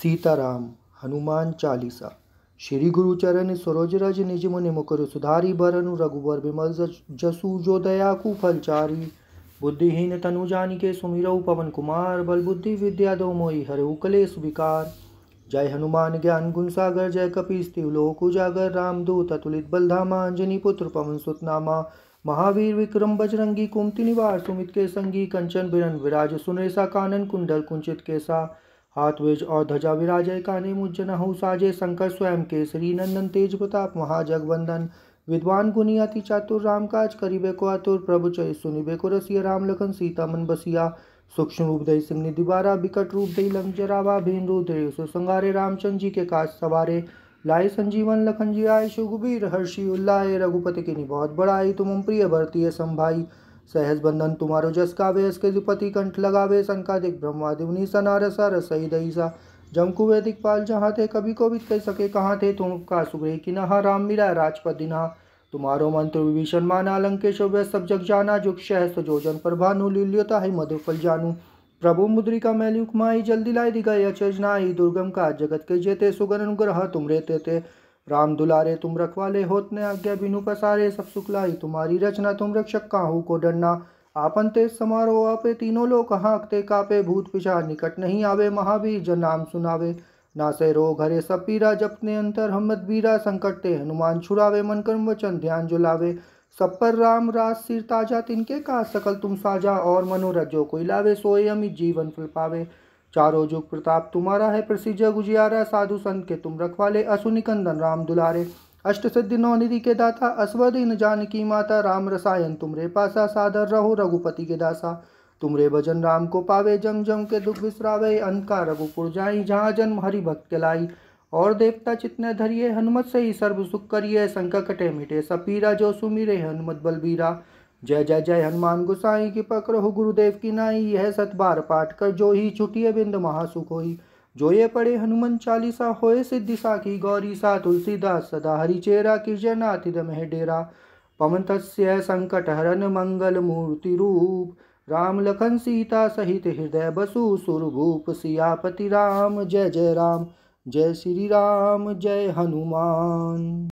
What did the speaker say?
सीताराम हनुमान चालीसा श्री गुरुचरण सरोज रज निज मुनि मुकुर सुधारी भरनु रघुबर बिमल जसु जो दया कु फलचारी बुद्धिहीन तनु जान के सुमिरऊ पवन कुमार बल बुद्धि विद्या दो मोई हर कलेश विकार जय हनुमान ज्ञान गुण सागर जय कपीस लोक उजागर दूत अतुलित बलधामा अंजनी पुत्र पवन सुतनामा महावीर विक्रम बजरंगी कुमति निवार सुमित के संगी कंचन बिरन विराज सुनेसा कानन कुंडल कुंचित केसा हाथवेज और ध्वजा विराजय काने मुज्जन साजे शंकर स्वयं श्री नंदन तेज प्रताप महाजगवंदन विद्वान गुनी अति चातुर राम काज करिबे को आतुर प्रभु चय सुनिबे को रसिया राम लखन सीता मन बसिया सूक्ष्म रूप दई सिंह निदिबारा बिकट रूप दई लंग जरावा भीम रूप दई सुसंगारे रामचंद्र जी के काज सवारे लाए संजीवन लखन जी आय शुगुबीर हर्षि उल्लाय रघुपति के बहुत बड़ाई तुम प्रिय भरतीय संभाई सहज बंधन तुम्हारो जस वे इसके पति कंठ लगावे संकादिक ब्रह्मादिवनी सनारसा रसई दईसा जमकु वैदिक पाल जहाँ थे कभी को भी कह सके कहाँ थे तुम का सुग्रह की नहा राम मिला राजपद दिना तुम्हारो मंत्र विभीषण माना लंकेश वह सब जग जाना जुग सहस जो पर भानु लील्योता है मधुफल जानू प्रभु मुद्रिका मैल्युक माई जल्दी लाई दिगाई अचनाई दुर्गम का जगत के जेते सुगन अनुग्रह तुम रहते थे राम दुलारे तुम रखवाले होत ने आज्ञा बिनु पसारे सब सुखलाई तुम्हारी रचना तुम रक्षक काहू को डरना आपन तेज समारोह आपे तीनों लोग हाँकते कापे भूत पिछा निकट नहीं आवे महावीर जन नाम सुनावे ना से रोग हरे सब पीरा जपने अंतर हमत बीरा संकट ते हनुमान छुड़ावे मन कर्म वचन ध्यान जुलावे सब पर राम राज सिर ताजा तिनके का सकल तुम साजा और मनोरथ जो कोई लावे सोए अमित जीवन फल पावे चारों जुग प्रताप तुम्हारा है प्रसिद्ध गुजियारा साधु संत के तुम रखवाले असुनि राम दुलारे अष्ट सिद्धि नौ निधि के दाता अश्वदीन जान की माता राम रसायन तुमरे पासा सादर रहो रघुपति के दासा तुमरे भजन राम को पावे जम जम के दुख विसरावे अंत का रघुपुर जाई जहाँ जन्म हरि भक्त के लाई और देवता चितने धरिए हनुमत से ही सर्व सुख करिए संकटे कटे मिटे सपीरा जो सुमिरे हनुमत बलबीरा जय जय जय हनुमान गोसाई की पकड़ो गुरुदेव की नाई यह सत बार पाठ कर जो ही छुटिए बिंद महासुख होई जो ये पढ़े हनुमान चालीसा होए सिद्धि साखी गौरी सा तुलसीदास सदा हरिचेरा किरजनाथ दमह डेरा पवन तस्य संकट हरन मंगल मूर्ति रूप राम लखन सीता सहित हृदय बसु सुरभूप सियापति राम जय जय राम जय श्री राम जय हनुमान